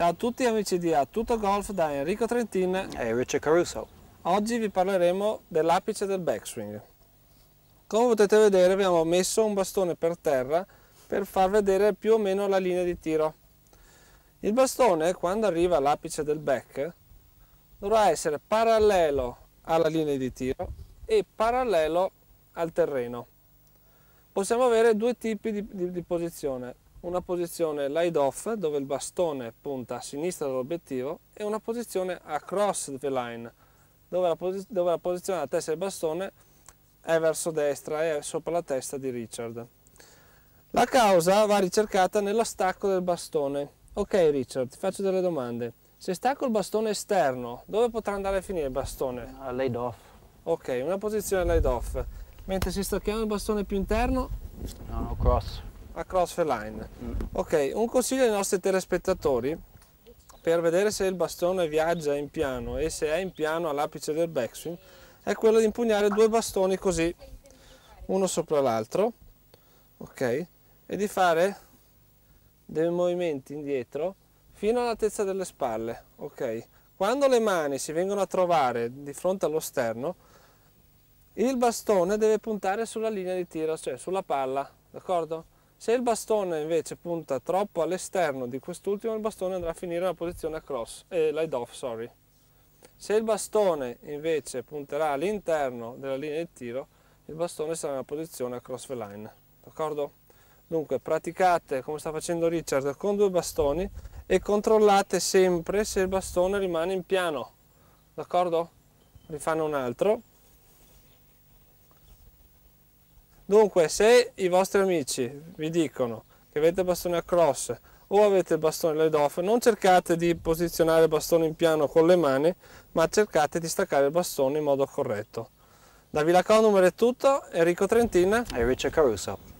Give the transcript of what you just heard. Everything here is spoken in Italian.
Ciao a tutti amici di A Tutto Golf da Enrico Trentin e Richard Caruso. Oggi vi parleremo dell'apice del backswing. Come potete vedere abbiamo messo un bastone per terra per far vedere più o meno la linea di tiro. Il bastone quando arriva all'apice del back dovrà essere parallelo alla linea di tiro e parallelo al terreno. Possiamo avere due tipi di, di, di posizione, una posizione light off dove il bastone punta a sinistra dall'obiettivo e una posizione across the line dove la, dove la posizione della testa del bastone è verso destra e è sopra la testa di Richard. La causa va ricercata nello stacco del bastone. Ok Richard, ti faccio delle domande. Se stacco il bastone esterno, dove potrà andare a finire il bastone? A laid off. Ok, una posizione laid off. Mentre se stacchiamo il bastone più interno? No, cross across the line. Ok, un consiglio ai nostri telespettatori per vedere se il bastone viaggia in piano e se è in piano all'apice del backswing è quello di impugnare due bastoni così, uno sopra l'altro, ok, e di fare dei movimenti indietro fino all'altezza delle spalle, ok. Quando le mani si vengono a trovare di fronte allo sterno, il bastone deve puntare sulla linea di tiro, cioè sulla palla, d'accordo? Se il bastone invece punta troppo all'esterno di quest'ultimo, il bastone andrà a finire nella posizione cross, eh, light off, sorry. Se il bastone invece punterà all'interno della linea di tiro, il bastone sarà nella posizione a the line, d'accordo? Dunque praticate come sta facendo Richard con due bastoni e controllate sempre se il bastone rimane in piano, d'accordo? Rifanno un altro Dunque, se i vostri amici vi dicono che avete il bastone a cross o avete il bastone laid off, non cercate di posizionare il bastone in piano con le mani, ma cercate di staccare il bastone in modo corretto. Da Villa Condomer è tutto, Enrico Trentina e Richard Caruso.